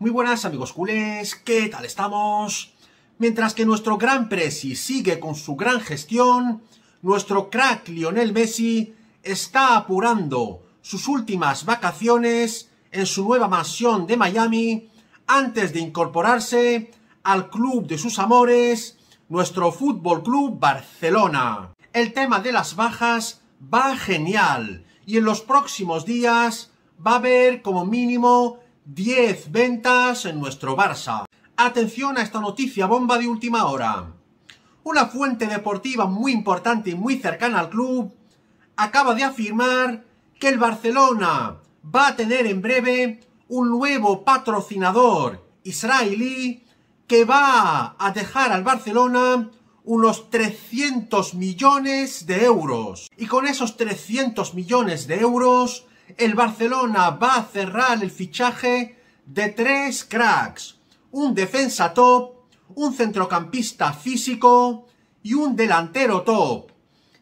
Muy buenas amigos culés, ¿qué tal estamos? Mientras que nuestro gran Presi sigue con su gran gestión, nuestro crack Lionel Messi está apurando sus últimas vacaciones en su nueva mansión de Miami antes de incorporarse al club de sus amores, nuestro Fútbol Club Barcelona. El tema de las bajas va genial y en los próximos días va a haber como mínimo 10 ventas en nuestro Barça. Atención a esta noticia bomba de última hora. Una fuente deportiva muy importante y muy cercana al club acaba de afirmar que el Barcelona va a tener en breve un nuevo patrocinador israelí que va a dejar al Barcelona unos 300 millones de euros. Y con esos 300 millones de euros el Barcelona va a cerrar el fichaje de tres cracks. Un defensa top, un centrocampista físico y un delantero top.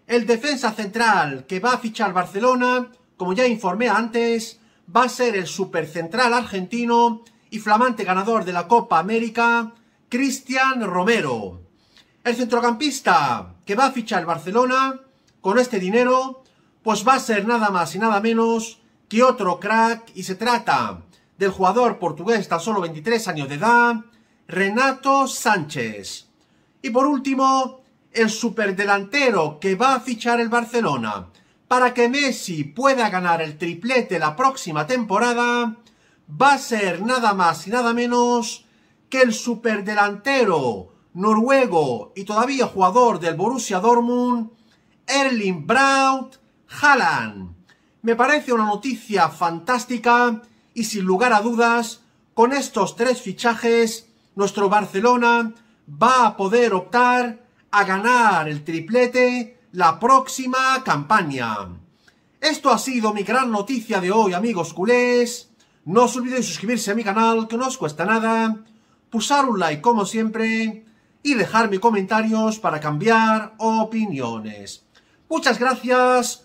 El defensa central que va a fichar Barcelona, como ya informé antes, va a ser el supercentral argentino y flamante ganador de la Copa América, Cristian Romero. El centrocampista que va a fichar Barcelona con este dinero, pues va a ser nada más y nada menos que otro crack y se trata del jugador portugués tan solo 23 años de edad, Renato Sánchez. Y por último, el superdelantero que va a fichar el Barcelona para que Messi pueda ganar el triplete la próxima temporada, va a ser nada más y nada menos que el superdelantero noruego y todavía jugador del Borussia Dortmund, Erling Braut Haaland. Me parece una noticia fantástica y sin lugar a dudas, con estos tres fichajes, nuestro Barcelona va a poder optar a ganar el triplete la próxima campaña. Esto ha sido mi gran noticia de hoy, amigos culés. No os olvidéis suscribirse a mi canal, que no os cuesta nada. Pulsar un like, como siempre. Y dejarme comentarios para cambiar opiniones. Muchas gracias.